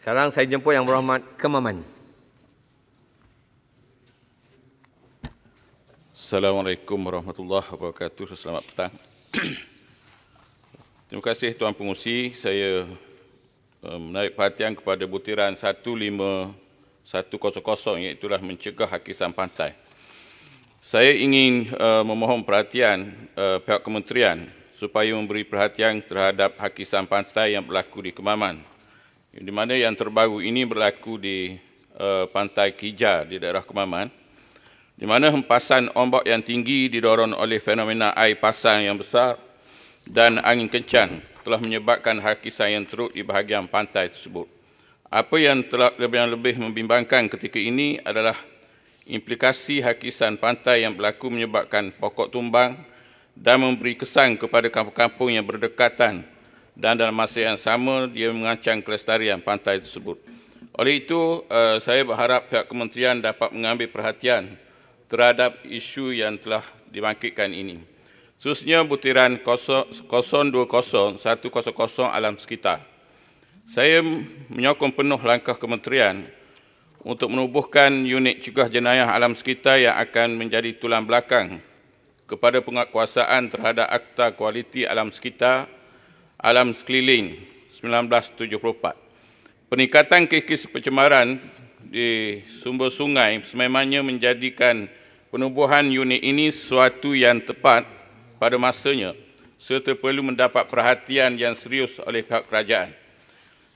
Sekarang saya jemput yang berhormat Kemaman. Assalamualaikum warahmatullahi wabarakatuh. Selamat petang. Terima kasih Tuan Pengusi. Saya eh, menarik perhatian kepada butiran 15100 iaitu mencegah hakisan pantai. Saya ingin uh, memohon perhatian uh, pihak kementerian supaya memberi perhatian terhadap hakisan pantai yang berlaku di Kemaman di mana yang terbaru ini berlaku di uh, pantai Kijar di daerah Kemaman di mana hempasan ombak yang tinggi didorong oleh fenomena air pasang yang besar dan angin kencang telah menyebabkan hakisan yang teruk di bahagian pantai tersebut. Apa yang telah lebih yang lebih membimbangkan ketika ini adalah implikasi hakisan pantai yang berlaku menyebabkan pokok tumbang dan memberi kesan kepada kampung-kampung yang berdekatan dan dalam masa yang sama dia mengancam kelestarian pantai tersebut. Oleh itu, eh, saya berharap pihak kementerian dapat mengambil perhatian terhadap isu yang telah dibangkitkan ini. Khususnya butiran 020100 alam sekitar. Saya menyokong penuh langkah kementerian untuk menubuhkan unit cegah jenayah alam sekitar yang akan menjadi tulang belakang kepada penguatkuasaan terhadap Akta Kualiti Alam Sekitar Alam Sekeliling 1974. Peningkatan kes-kes pencemaran di sumber sungai sememangnya menjadikan penubuhan unit ini sesuatu yang tepat pada masanya serta perlu mendapat perhatian yang serius oleh pihak kerajaan.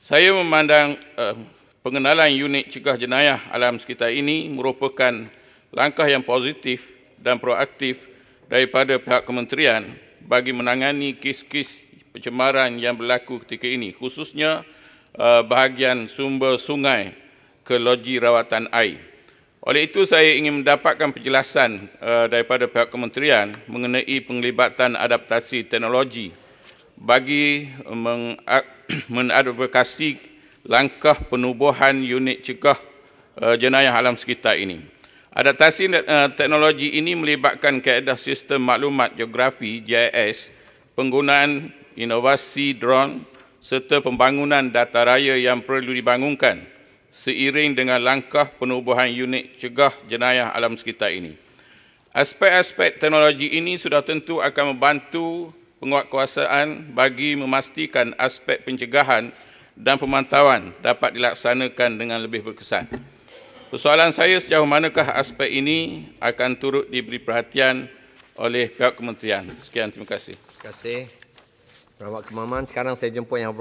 Saya memandang uh, pengenalan unit cegah jenayah alam sekitar ini merupakan langkah yang positif dan proaktif daripada pihak kementerian bagi menangani kes-kes pencemaran yang berlaku ketika ini khususnya uh, bahagian sumber sungai ke loji rawatan air. Oleh itu saya ingin mendapatkan penjelasan uh, daripada pihak kementerian mengenai penglibatan adaptasi teknologi bagi menadvokasi langkah penubuhan unit cegah uh, jenayah alam sekitar ini. Adaptasi teknologi ini melibatkan kaedah sistem maklumat geografi GIS penggunaan inovasi drone serta pembangunan data raya yang perlu dibangunkan seiring dengan langkah penubuhan unit cegah jenayah alam sekitar ini. Aspek-aspek teknologi ini sudah tentu akan membantu penguatkuasaan bagi memastikan aspek pencegahan dan pemantauan dapat dilaksanakan dengan lebih berkesan. Persoalan saya sejauh manakah aspek ini akan turut diberi perhatian oleh pihak kementerian. Sekian, terima kasih. Terima kasih. Selamat kemaman. Sekarang saya jemput yang